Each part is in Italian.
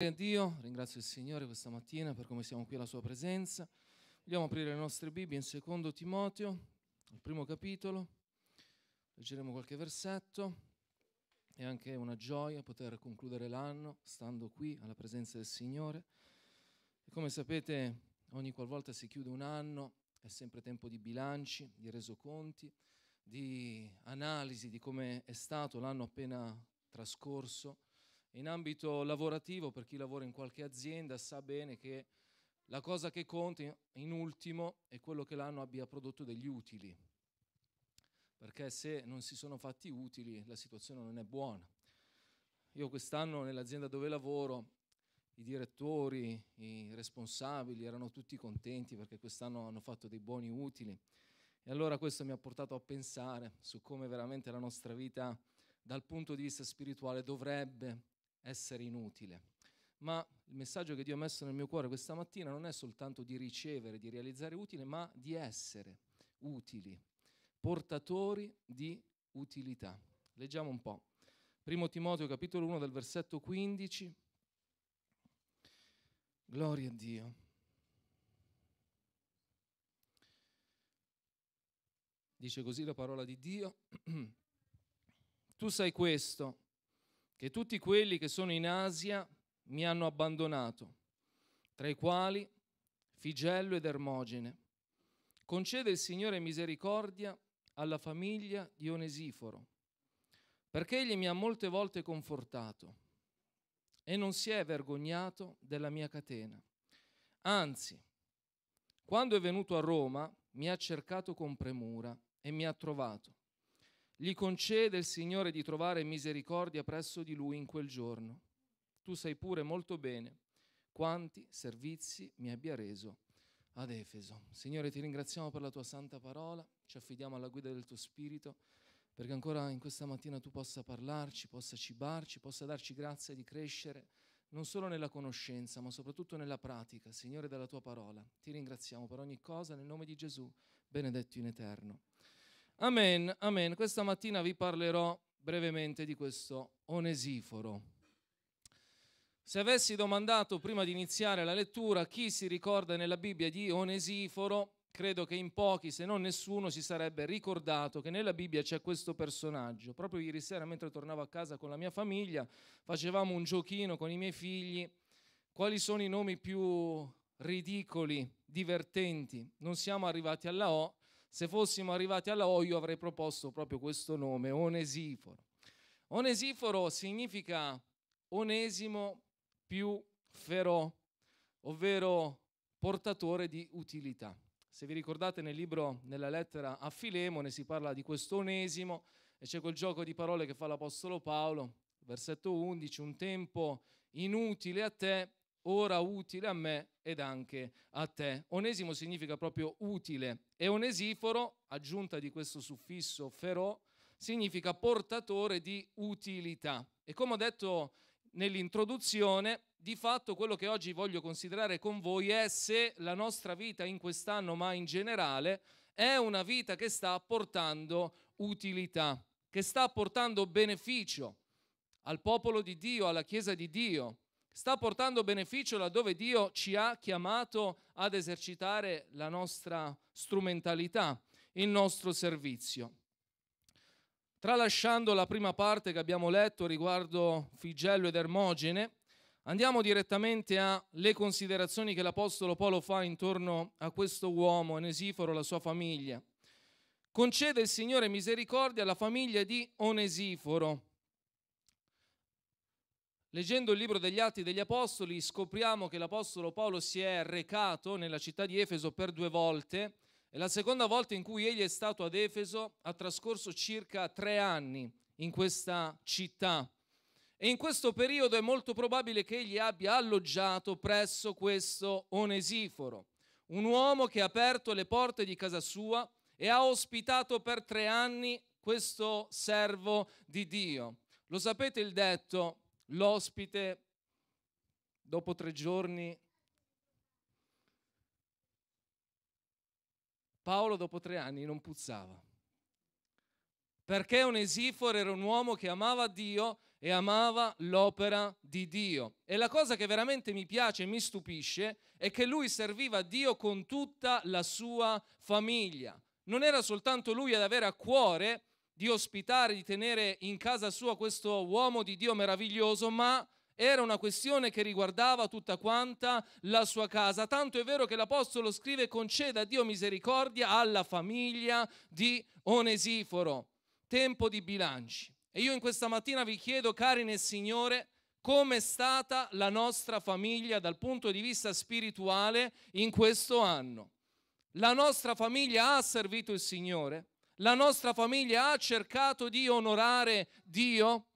a Dio, ringrazio il Signore questa mattina per come siamo qui alla sua presenza. Vogliamo aprire le nostre Bibbie in secondo Timoteo, il primo capitolo. Leggeremo qualche versetto. È anche una gioia poter concludere l'anno stando qui alla presenza del Signore. E come sapete, ogni qualvolta si chiude un anno è sempre tempo di bilanci, di resoconti, di analisi di come è stato l'anno appena trascorso in ambito lavorativo, per chi lavora in qualche azienda, sa bene che la cosa che conta in ultimo è quello che l'anno abbia prodotto degli utili, perché se non si sono fatti utili la situazione non è buona. Io quest'anno nell'azienda dove lavoro i direttori, i responsabili erano tutti contenti perché quest'anno hanno fatto dei buoni utili e allora questo mi ha portato a pensare su come veramente la nostra vita dal punto di vista spirituale dovrebbe essere inutile. Ma il messaggio che Dio ha messo nel mio cuore questa mattina non è soltanto di ricevere, di realizzare utile, ma di essere utili, portatori di utilità. Leggiamo un po'. Primo Timoteo capitolo 1 dal versetto 15. Gloria a Dio. Dice così la parola di Dio. tu sai questo, che tutti quelli che sono in Asia mi hanno abbandonato, tra i quali Figello ed Ermogene. Concede il Signore misericordia alla famiglia di Onesiforo, perché egli mi ha molte volte confortato e non si è vergognato della mia catena. Anzi, quando è venuto a Roma mi ha cercato con premura e mi ha trovato. Gli concede il Signore di trovare misericordia presso di lui in quel giorno. Tu sai pure molto bene quanti servizi mi abbia reso ad Efeso. Signore, ti ringraziamo per la tua santa parola, ci affidiamo alla guida del tuo spirito, perché ancora in questa mattina tu possa parlarci, possa cibarci, possa darci grazia di crescere, non solo nella conoscenza, ma soprattutto nella pratica, Signore, della tua parola. Ti ringraziamo per ogni cosa, nel nome di Gesù, benedetto in eterno. Amen, amen. Questa mattina vi parlerò brevemente di questo onesiforo. Se avessi domandato prima di iniziare la lettura chi si ricorda nella Bibbia di onesiforo, credo che in pochi, se non nessuno, si sarebbe ricordato che nella Bibbia c'è questo personaggio. Proprio ieri sera, mentre tornavo a casa con la mia famiglia, facevamo un giochino con i miei figli. Quali sono i nomi più ridicoli, divertenti? Non siamo arrivati alla O, se fossimo arrivati all'Oio avrei proposto proprio questo nome, Onesiforo. Onesiforo significa onesimo più ferò, ovvero portatore di utilità. Se vi ricordate nel libro, nella lettera a Filemone, si parla di questo onesimo e c'è quel gioco di parole che fa l'Apostolo Paolo, versetto 11, un tempo inutile a te, ora utile a me ed anche a te. Onesimo significa proprio utile e onesiforo, aggiunta di questo suffisso ferò, significa portatore di utilità. E come ho detto nell'introduzione, di fatto quello che oggi voglio considerare con voi è se la nostra vita in quest'anno, ma in generale, è una vita che sta portando utilità, che sta portando beneficio al popolo di Dio, alla Chiesa di Dio, sta portando beneficio laddove Dio ci ha chiamato ad esercitare la nostra strumentalità, il nostro servizio. Tralasciando la prima parte che abbiamo letto riguardo Figello ed Ermogene, andiamo direttamente alle considerazioni che l'Apostolo Paolo fa intorno a questo uomo, Onesiforo, la sua famiglia. Concede il Signore misericordia alla famiglia di Onesiforo, Leggendo il libro degli Atti degli Apostoli scopriamo che l'Apostolo Paolo si è recato nella città di Efeso per due volte e la seconda volta in cui egli è stato ad Efeso ha trascorso circa tre anni in questa città. E in questo periodo è molto probabile che egli abbia alloggiato presso questo Onesiforo, un uomo che ha aperto le porte di casa sua e ha ospitato per tre anni questo servo di Dio. Lo sapete il detto, L'ospite, dopo tre giorni, Paolo dopo tre anni non puzzava. Perché Onesiforo era un uomo che amava Dio e amava l'opera di Dio. E la cosa che veramente mi piace e mi stupisce è che lui serviva Dio con tutta la sua famiglia. Non era soltanto lui ad avere a cuore di ospitare, di tenere in casa sua questo uomo di Dio meraviglioso, ma era una questione che riguardava tutta quanta la sua casa. Tanto è vero che l'Apostolo scrive conceda a Dio misericordia alla famiglia di Onesiforo. Tempo di bilanci. E io in questa mattina vi chiedo, cari nel Signore, com'è stata la nostra famiglia dal punto di vista spirituale in questo anno. La nostra famiglia ha servito il Signore? La nostra famiglia ha cercato di onorare Dio?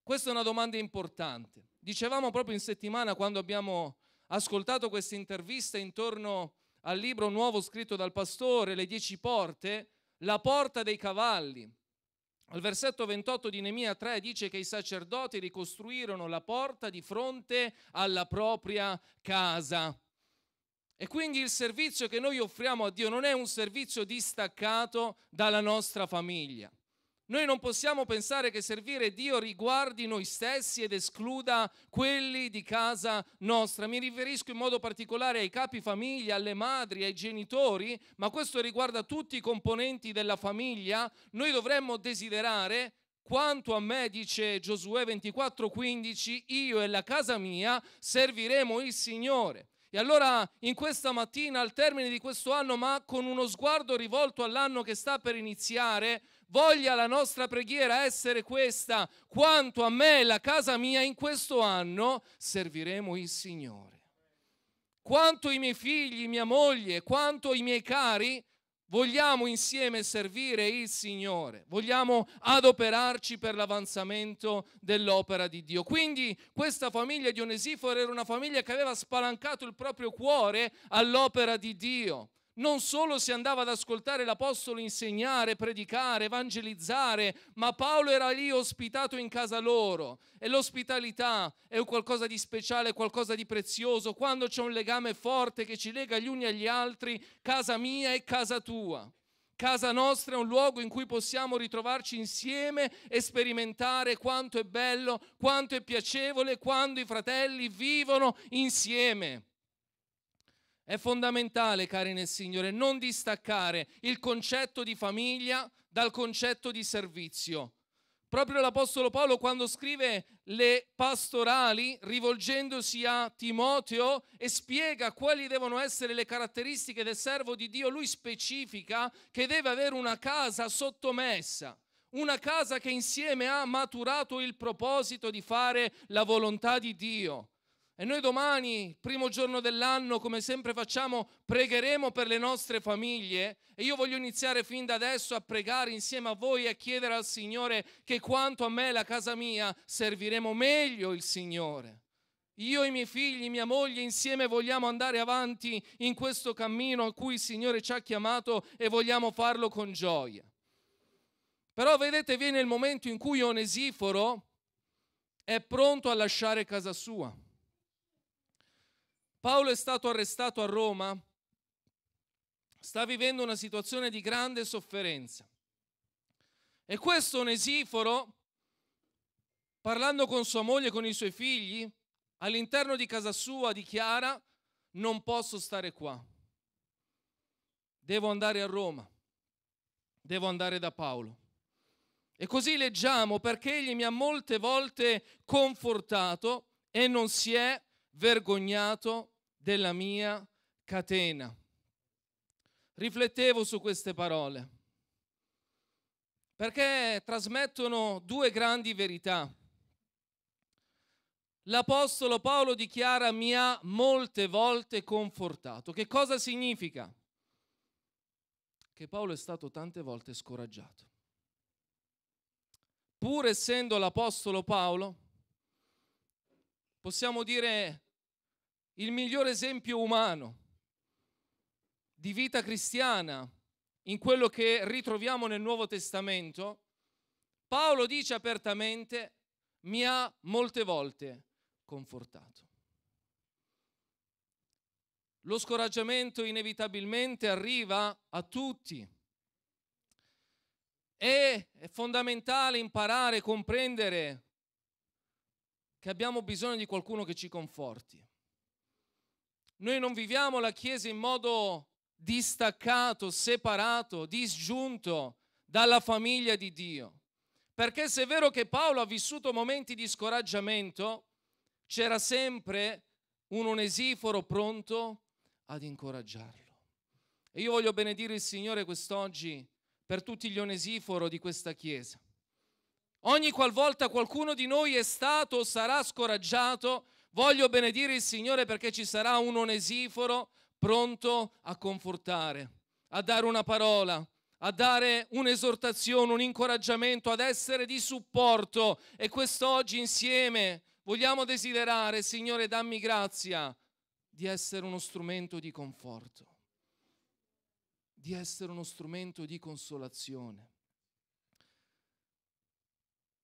Questa è una domanda importante. Dicevamo proprio in settimana quando abbiamo ascoltato questa intervista intorno al libro nuovo scritto dal pastore, Le dieci porte, la porta dei cavalli. Al versetto 28 di Nemia 3 dice che i sacerdoti ricostruirono la porta di fronte alla propria casa. E quindi il servizio che noi offriamo a Dio non è un servizio distaccato dalla nostra famiglia. Noi non possiamo pensare che servire Dio riguardi noi stessi ed escluda quelli di casa nostra. Mi riferisco in modo particolare ai capi famiglia, alle madri, ai genitori, ma questo riguarda tutti i componenti della famiglia. Noi dovremmo desiderare quanto a me, dice Giosuè 24:15, io e la casa mia serviremo il Signore. E allora in questa mattina, al termine di questo anno, ma con uno sguardo rivolto all'anno che sta per iniziare, voglia la nostra preghiera essere questa, quanto a me e la casa mia in questo anno serviremo il Signore. Quanto i miei figli, mia moglie, quanto i miei cari Vogliamo insieme servire il Signore, vogliamo adoperarci per l'avanzamento dell'opera di Dio. Quindi questa famiglia di Onesiforo era una famiglia che aveva spalancato il proprio cuore all'opera di Dio non solo si andava ad ascoltare l'Apostolo insegnare, predicare, evangelizzare, ma Paolo era lì ospitato in casa loro e l'ospitalità è qualcosa di speciale, qualcosa di prezioso. Quando c'è un legame forte che ci lega gli uni agli altri, casa mia e casa tua. Casa nostra è un luogo in cui possiamo ritrovarci insieme e sperimentare quanto è bello, quanto è piacevole quando i fratelli vivono insieme. È fondamentale, cari nel Signore, non distaccare il concetto di famiglia dal concetto di servizio. Proprio l'Apostolo Paolo quando scrive le pastorali, rivolgendosi a Timoteo e spiega quali devono essere le caratteristiche del servo di Dio, lui specifica che deve avere una casa sottomessa, una casa che insieme ha maturato il proposito di fare la volontà di Dio e noi domani, primo giorno dell'anno, come sempre facciamo, pregheremo per le nostre famiglie e io voglio iniziare fin da adesso a pregare insieme a voi e a chiedere al Signore che quanto a me e la casa mia serviremo meglio il Signore. Io e i miei figli, mia moglie, insieme vogliamo andare avanti in questo cammino a cui il Signore ci ha chiamato e vogliamo farlo con gioia. Però vedete, viene il momento in cui Onesiforo è pronto a lasciare casa sua. Paolo è stato arrestato a Roma, sta vivendo una situazione di grande sofferenza. E questo Onesiforo, parlando con sua moglie e con i suoi figli, all'interno di casa sua dichiara, non posso stare qua, devo andare a Roma, devo andare da Paolo. E così leggiamo perché egli mi ha molte volte confortato e non si è vergognato della mia catena. Riflettevo su queste parole perché trasmettono due grandi verità. L'Apostolo Paolo dichiara mi ha molte volte confortato. Che cosa significa? Che Paolo è stato tante volte scoraggiato. Pur essendo l'Apostolo Paolo, possiamo dire il miglior esempio umano di vita cristiana in quello che ritroviamo nel Nuovo Testamento, Paolo dice apertamente, mi ha molte volte confortato. Lo scoraggiamento inevitabilmente arriva a tutti. è fondamentale imparare, comprendere che abbiamo bisogno di qualcuno che ci conforti. Noi non viviamo la Chiesa in modo distaccato, separato, disgiunto dalla famiglia di Dio. Perché se è vero che Paolo ha vissuto momenti di scoraggiamento, c'era sempre un onesiforo pronto ad incoraggiarlo. E io voglio benedire il Signore quest'oggi per tutti gli onesiforo di questa Chiesa. Ogni qualvolta qualcuno di noi è stato o sarà scoraggiato, Voglio benedire il Signore perché ci sarà un onesiforo pronto a confortare, a dare una parola, a dare un'esortazione, un incoraggiamento, ad essere di supporto. E quest'oggi insieme vogliamo desiderare, Signore, dammi grazia di essere uno strumento di conforto, di essere uno strumento di consolazione.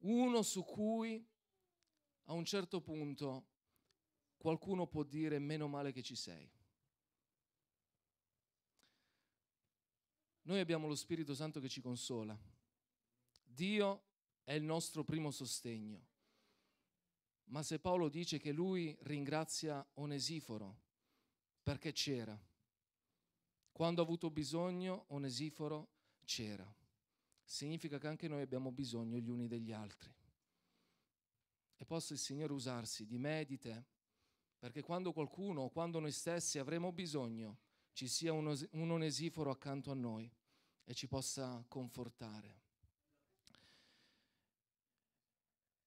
Uno su cui a un certo punto qualcuno può dire meno male che ci sei. Noi abbiamo lo Spirito Santo che ci consola. Dio è il nostro primo sostegno. Ma se Paolo dice che lui ringrazia Onesiforo perché c'era, quando ha avuto bisogno Onesiforo c'era, significa che anche noi abbiamo bisogno gli uni degli altri. E possa il Signore usarsi di me e di te perché quando qualcuno, o quando noi stessi avremo bisogno, ci sia uno, un onesiforo accanto a noi e ci possa confortare.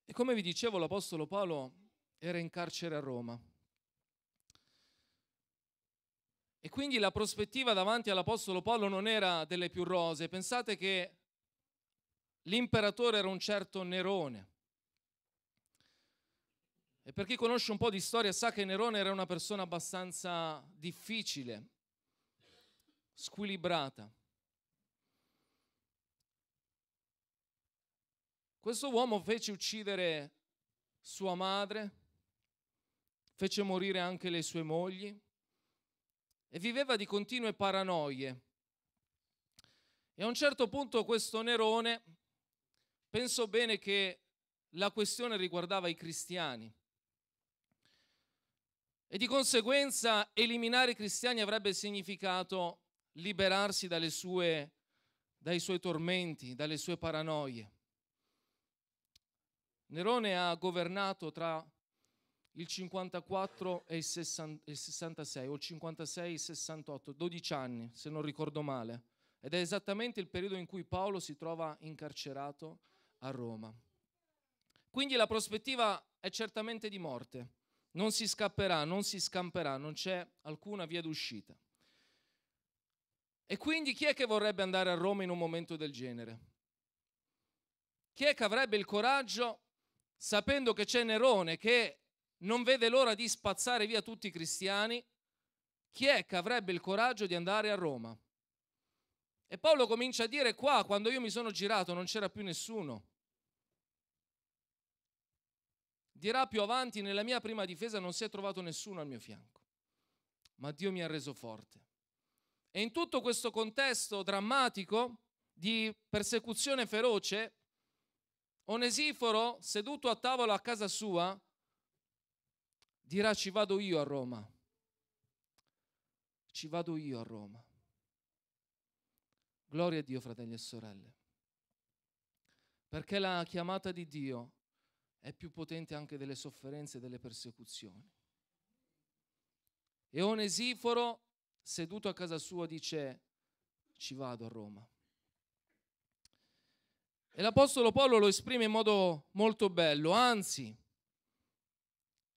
E come vi dicevo, l'Apostolo Paolo era in carcere a Roma. E quindi la prospettiva davanti all'Apostolo Paolo non era delle più rose. Pensate che l'imperatore era un certo Nerone. E per chi conosce un po' di storia sa che Nerone era una persona abbastanza difficile, squilibrata. Questo uomo fece uccidere sua madre, fece morire anche le sue mogli e viveva di continue paranoie. E a un certo punto questo Nerone pensò bene che la questione riguardava i cristiani e di conseguenza eliminare i cristiani avrebbe significato liberarsi sue, dai suoi tormenti, dalle sue paranoie. Nerone ha governato tra il 54 e il 66, o il 56 e il 68, 12 anni, se non ricordo male. Ed è esattamente il periodo in cui Paolo si trova incarcerato a Roma. Quindi la prospettiva è certamente di morte. Non si scapperà, non si scamperà, non c'è alcuna via d'uscita. E quindi chi è che vorrebbe andare a Roma in un momento del genere? Chi è che avrebbe il coraggio, sapendo che c'è Nerone che non vede l'ora di spazzare via tutti i cristiani, chi è che avrebbe il coraggio di andare a Roma? E Paolo comincia a dire qua, quando io mi sono girato non c'era più nessuno. Dirà più avanti, nella mia prima difesa non si è trovato nessuno al mio fianco, ma Dio mi ha reso forte. E in tutto questo contesto drammatico di persecuzione feroce, Onesiforo, seduto a tavola a casa sua, dirà ci vado io a Roma. Ci vado io a Roma. Gloria a Dio, fratelli e sorelle. Perché la chiamata di Dio è più potente anche delle sofferenze e delle persecuzioni. E Onesiforo, seduto a casa sua, dice, ci vado a Roma. E l'Apostolo Paolo lo esprime in modo molto bello, anzi,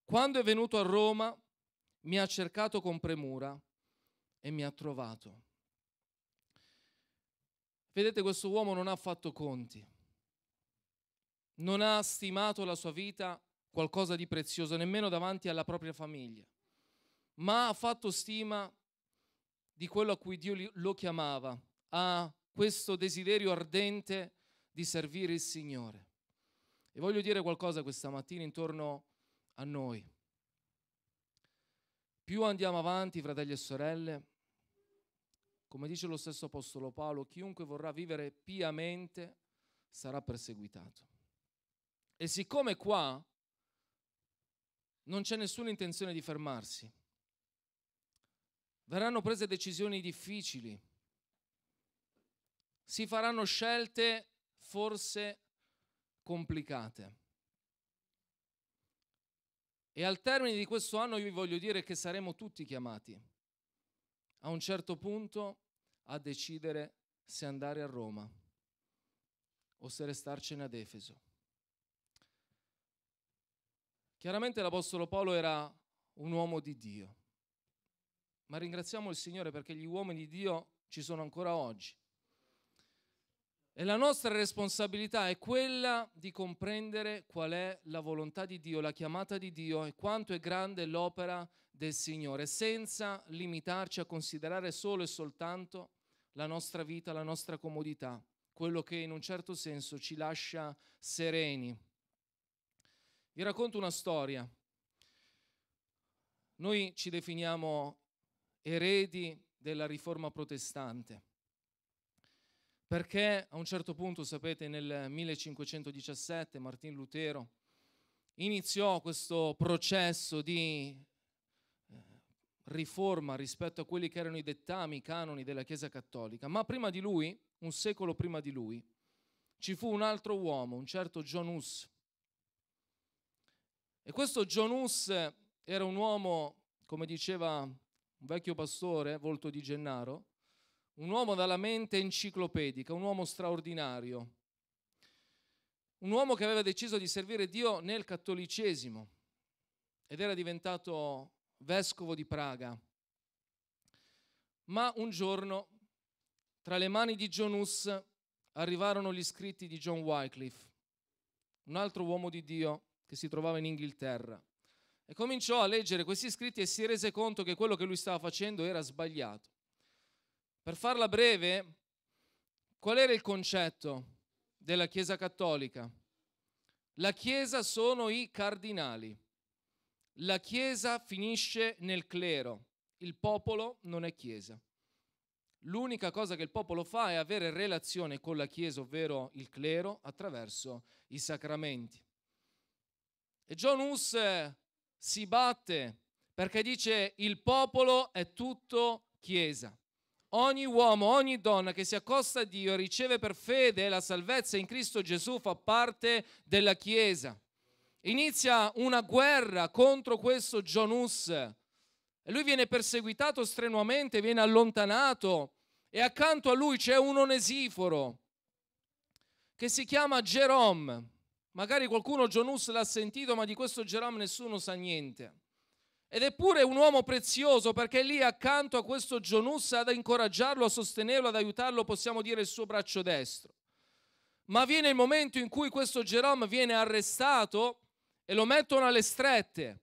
quando è venuto a Roma mi ha cercato con premura e mi ha trovato. Vedete, questo uomo non ha fatto conti non ha stimato la sua vita qualcosa di prezioso nemmeno davanti alla propria famiglia, ma ha fatto stima di quello a cui Dio lo chiamava, a questo desiderio ardente di servire il Signore. E voglio dire qualcosa questa mattina intorno a noi. Più andiamo avanti, fratelli e sorelle, come dice lo stesso Apostolo Paolo, chiunque vorrà vivere piamente sarà perseguitato. E siccome qua non c'è nessuna intenzione di fermarsi, verranno prese decisioni difficili, si faranno scelte forse complicate. E al termine di questo anno io vi voglio dire che saremo tutti chiamati a un certo punto a decidere se andare a Roma o se restarcene ad Efeso. Chiaramente l'Apostolo Paolo era un uomo di Dio, ma ringraziamo il Signore perché gli uomini di Dio ci sono ancora oggi. E la nostra responsabilità è quella di comprendere qual è la volontà di Dio, la chiamata di Dio e quanto è grande l'opera del Signore, senza limitarci a considerare solo e soltanto la nostra vita, la nostra comodità, quello che in un certo senso ci lascia sereni. Vi racconto una storia. Noi ci definiamo eredi della riforma protestante, perché a un certo punto, sapete, nel 1517 Martin Lutero iniziò questo processo di eh, riforma rispetto a quelli che erano i dettami, i canoni della Chiesa Cattolica, ma prima di lui, un secolo prima di lui, ci fu un altro uomo, un certo John Hus, e questo John era un uomo, come diceva un vecchio pastore, volto di Gennaro, un uomo dalla mente enciclopedica, un uomo straordinario, un uomo che aveva deciso di servire Dio nel cattolicesimo ed era diventato vescovo di Praga. Ma un giorno, tra le mani di John arrivarono gli scritti di John Wycliffe, un altro uomo di Dio che si trovava in Inghilterra. E cominciò a leggere questi scritti e si rese conto che quello che lui stava facendo era sbagliato. Per farla breve, qual era il concetto della Chiesa cattolica? La Chiesa sono i cardinali. La Chiesa finisce nel clero. Il popolo non è Chiesa. L'unica cosa che il popolo fa è avere relazione con la Chiesa, ovvero il clero, attraverso i sacramenti. E John Hus eh, si batte perché dice il popolo è tutto chiesa. Ogni uomo, ogni donna che si accosta a Dio riceve per fede la salvezza in Cristo Gesù, fa parte della Chiesa. Inizia una guerra contro questo John Hus. E lui viene perseguitato strenuamente, viene allontanato e accanto a lui c'è un onesiforo che si chiama Jerome. Magari qualcuno Jonus l'ha sentito, ma di questo Geram nessuno sa niente. Ed è pure un uomo prezioso perché lì accanto a questo Jonus ad incoraggiarlo, a sostenerlo, ad aiutarlo, possiamo dire il suo braccio destro. Ma viene il momento in cui questo Geram viene arrestato e lo mettono alle strette.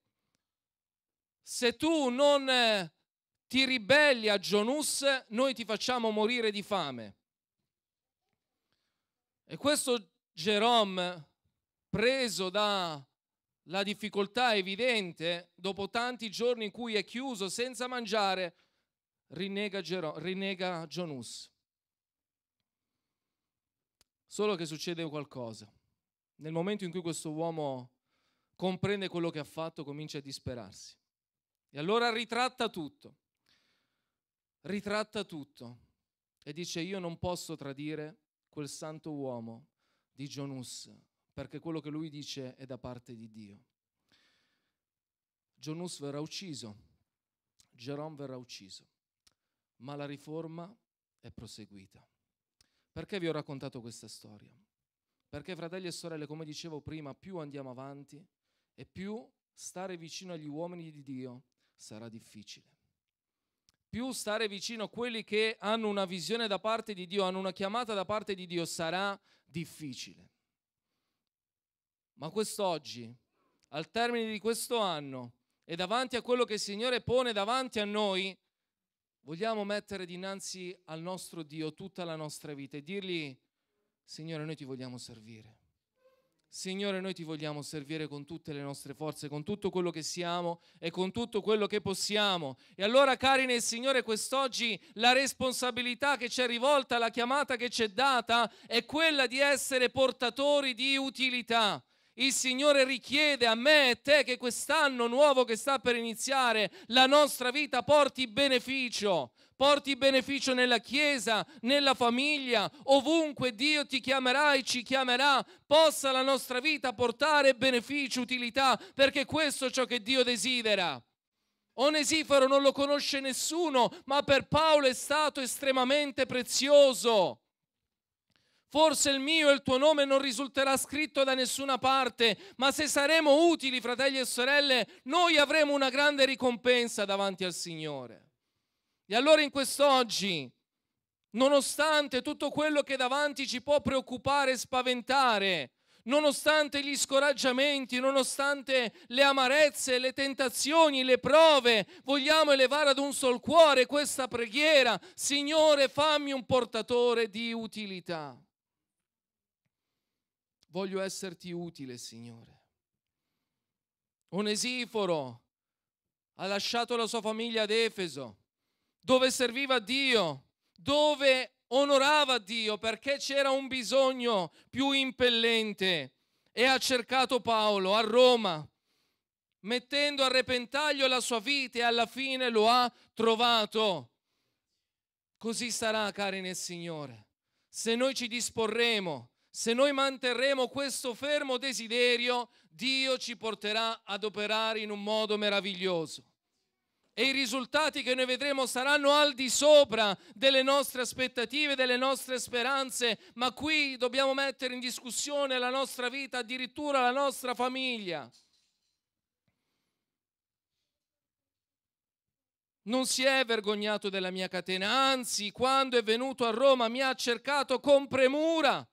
Se tu non eh, ti ribelli a Jonus, noi ti facciamo morire di fame. E questo Jerome preso dalla difficoltà evidente, dopo tanti giorni in cui è chiuso senza mangiare, rinnega, Gero, rinnega Gionus. Solo che succede qualcosa. Nel momento in cui questo uomo comprende quello che ha fatto, comincia a disperarsi. E allora ritratta tutto, ritratta tutto e dice io non posso tradire quel santo uomo di Gionus perché quello che lui dice è da parte di Dio. Jonus verrà ucciso, Jerome verrà ucciso, ma la riforma è proseguita. Perché vi ho raccontato questa storia? Perché fratelli e sorelle, come dicevo prima, più andiamo avanti e più stare vicino agli uomini di Dio sarà difficile. Più stare vicino a quelli che hanno una visione da parte di Dio, hanno una chiamata da parte di Dio, sarà difficile. Ma quest'oggi, al termine di questo anno e davanti a quello che il Signore pone davanti a noi, vogliamo mettere dinanzi al nostro Dio tutta la nostra vita e dirgli, Signore, noi ti vogliamo servire. Signore, noi ti vogliamo servire con tutte le nostre forze, con tutto quello che siamo e con tutto quello che possiamo. E allora, cari nel Signore, quest'oggi la responsabilità che ci è rivolta, la chiamata che ci è data, è quella di essere portatori di utilità. Il Signore richiede a me e a te che quest'anno nuovo che sta per iniziare, la nostra vita porti beneficio, porti beneficio nella Chiesa, nella famiglia, ovunque Dio ti chiamerà e ci chiamerà, possa la nostra vita portare beneficio, utilità, perché questo è ciò che Dio desidera. Onesifero non lo conosce nessuno, ma per Paolo è stato estremamente prezioso. Forse il mio e il tuo nome non risulterà scritto da nessuna parte, ma se saremo utili, fratelli e sorelle, noi avremo una grande ricompensa davanti al Signore. E allora in quest'oggi, nonostante tutto quello che davanti ci può preoccupare e spaventare, nonostante gli scoraggiamenti, nonostante le amarezze, le tentazioni, le prove, vogliamo elevare ad un sol cuore questa preghiera. Signore, fammi un portatore di utilità voglio esserti utile, Signore. Onesiforo ha lasciato la sua famiglia ad Efeso, dove serviva Dio, dove onorava Dio perché c'era un bisogno più impellente e ha cercato Paolo a Roma, mettendo a repentaglio la sua vita e alla fine lo ha trovato. Così sarà, cari nel Signore, se noi ci disporremo se noi manterremo questo fermo desiderio, Dio ci porterà ad operare in un modo meraviglioso. E i risultati che noi vedremo saranno al di sopra delle nostre aspettative, delle nostre speranze, ma qui dobbiamo mettere in discussione la nostra vita, addirittura la nostra famiglia. non si è vergognato della mia catena, anzi quando è venuto a Roma mi ha cercato con premura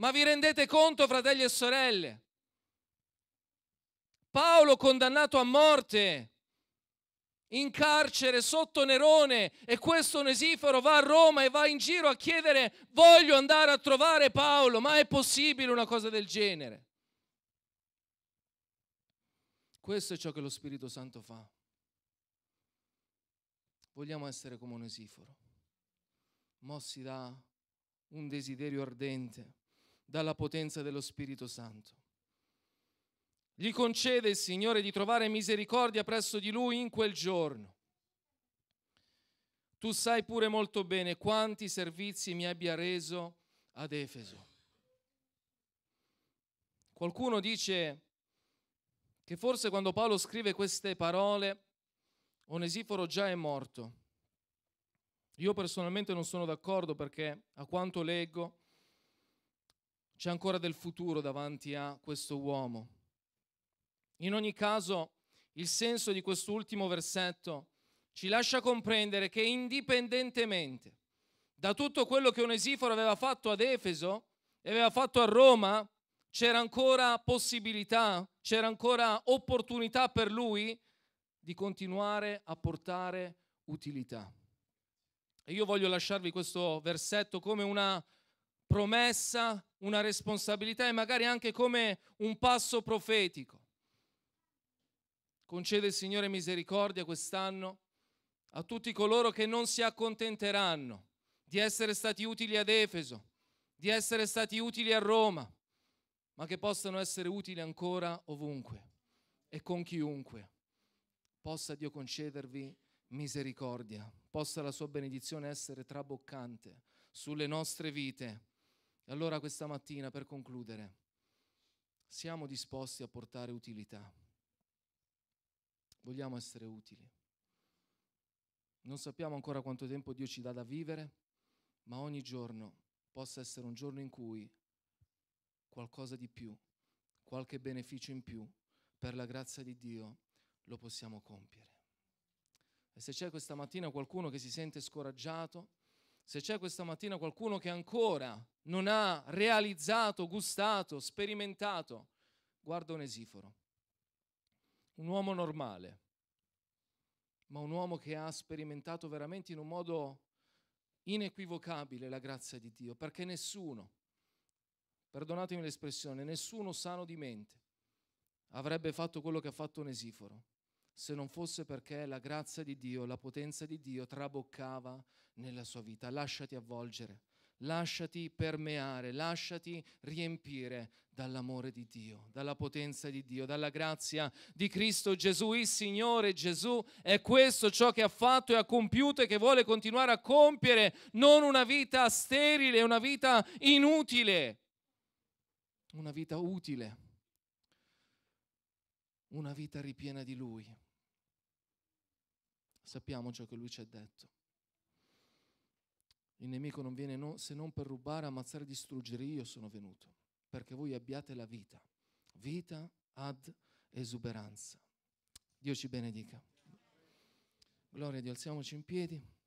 ma vi rendete conto, fratelli e sorelle? Paolo condannato a morte, in carcere sotto Nerone e questo Onesiforo va a Roma e va in giro a chiedere voglio andare a trovare Paolo, ma è possibile una cosa del genere? Questo è ciò che lo Spirito Santo fa. Vogliamo essere come Onesiforo, mossi da un desiderio ardente dalla potenza dello Spirito Santo. Gli concede il Signore di trovare misericordia presso di lui in quel giorno. Tu sai pure molto bene quanti servizi mi abbia reso ad Efeso. Qualcuno dice che forse quando Paolo scrive queste parole Onesiforo già è morto. Io personalmente non sono d'accordo perché a quanto leggo c'è ancora del futuro davanti a questo uomo. In ogni caso, il senso di quest'ultimo versetto ci lascia comprendere che indipendentemente da tutto quello che Onesiforo aveva fatto ad Efeso e aveva fatto a Roma, c'era ancora possibilità, c'era ancora opportunità per lui di continuare a portare utilità. E io voglio lasciarvi questo versetto come una promessa una responsabilità e magari anche come un passo profetico. Concede il Signore misericordia quest'anno a tutti coloro che non si accontenteranno di essere stati utili ad Efeso, di essere stati utili a Roma, ma che possano essere utili ancora ovunque e con chiunque. Possa Dio concedervi misericordia, possa la sua benedizione essere traboccante sulle nostre vite e allora questa mattina, per concludere, siamo disposti a portare utilità. Vogliamo essere utili. Non sappiamo ancora quanto tempo Dio ci dà da vivere, ma ogni giorno possa essere un giorno in cui qualcosa di più, qualche beneficio in più, per la grazia di Dio, lo possiamo compiere. E se c'è questa mattina qualcuno che si sente scoraggiato, se c'è questa mattina qualcuno che ancora non ha realizzato, gustato, sperimentato, guarda un Onesiforo, un uomo normale, ma un uomo che ha sperimentato veramente in un modo inequivocabile la grazia di Dio, perché nessuno, perdonatemi l'espressione, nessuno sano di mente avrebbe fatto quello che ha fatto un Onesiforo se non fosse perché la grazia di Dio, la potenza di Dio traboccava nella sua vita. Lasciati avvolgere, lasciati permeare, lasciati riempire dall'amore di Dio, dalla potenza di Dio, dalla grazia di Cristo Gesù, il Signore Gesù. È questo ciò che ha fatto e ha compiuto e che vuole continuare a compiere, non una vita sterile, una vita inutile, una vita utile, una vita ripiena di Lui sappiamo ciò che lui ci ha detto. Il nemico non viene no, se non per rubare, ammazzare, e distruggere. Io sono venuto perché voi abbiate la vita, vita ad esuberanza. Dio ci benedica. Gloria a Dio, alziamoci in piedi.